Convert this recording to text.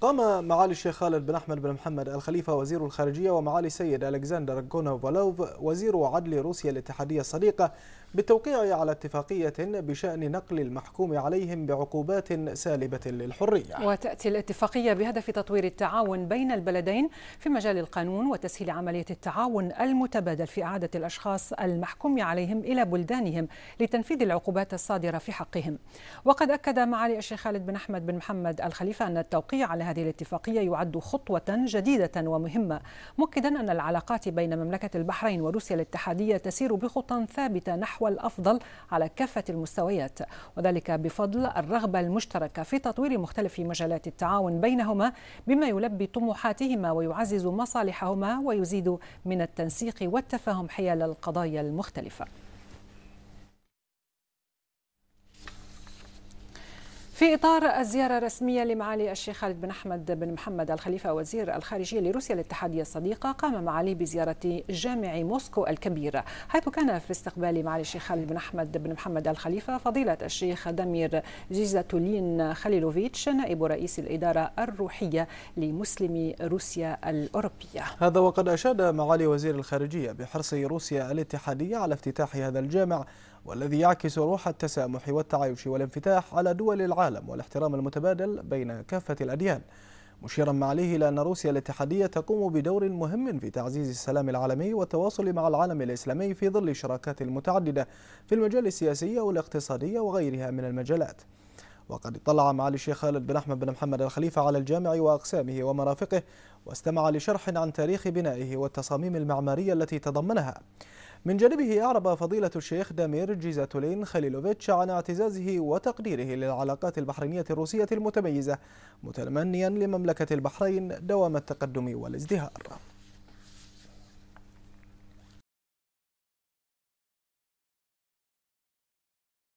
قام معالي الشيخ خالد بن أحمد بن محمد الخليفة وزير الخارجية ومعالي السيد ألكسندر كونوفالوف وزير عدل روسيا الاتحادية الصديقة بالتوقيع على اتفاقية بشأن نقل المحكوم عليهم بعقوبات سالبة للحرية وتأتي الاتفاقية بهدف تطوير التعاون بين البلدين في مجال القانون وتسهيل عملية التعاون المتبادل في إعادة الأشخاص المحكوم عليهم إلى بلدانهم لتنفيذ العقوبات الصادرة في حقهم وقد أكد معالي الشيخ خالد بن أحمد بن محمد الخليفة أن التوقيع على هذه الاتفاقية يعد خطوة جديدة ومهمة مؤكدا أن العلاقات بين مملكة البحرين وروسيا الاتحادية تسير بخطى ثابتة نحو نحو الأفضل على كافة المستويات وذلك بفضل الرغبة المشتركة في تطوير مختلف مجالات التعاون بينهما بما يلبي طموحاتهما ويعزز مصالحهما ويزيد من التنسيق والتفاهم حيال القضايا المختلفة في إطار الزيارة الرسمية لمعالي الشيخ خالد بن أحمد بن محمد الخليفة وزير الخارجية لروسيا الاتحادية الصديقة قام معالي بزيارة جامع موسكو الكبير حيث كان في استقبال معالي الشيخ خالد بن أحمد بن محمد الخليفة فضيلة الشيخ دمير جيزاتولين خليلوفيتش نائب رئيس الإدارة الروحية لمسلمي روسيا الأوروبية هذا وقد أشاد معالي وزير الخارجية بحرص روسيا الاتحادية على افتتاح هذا الجامع والذي يعكس روح التسامح والتعايش والانفتاح على دول العالم والاحترام المتبادل بين كافة الأديان مشيرا مع عليه إلى أن روسيا الاتحادية تقوم بدور مهم في تعزيز السلام العالمي والتواصل مع العالم الإسلامي في ظل الشراكات المتعددة في المجال السياسي والاقتصادية وغيرها من المجالات وقد اطلع معالي الشيخ خالد بن أحمد بن محمد الخليفة على الجامع وأقسامه ومرافقه واستمع لشرح عن تاريخ بنائه والتصاميم المعمارية التي تضمنها من جانبه أعرب فضيلة الشيخ دامير جيزاتولين خليلوفيتش عن اعتزازه وتقديره للعلاقات البحرينية الروسية المتميزة متمنيا لمملكة البحرين دوام التقدم والازدهار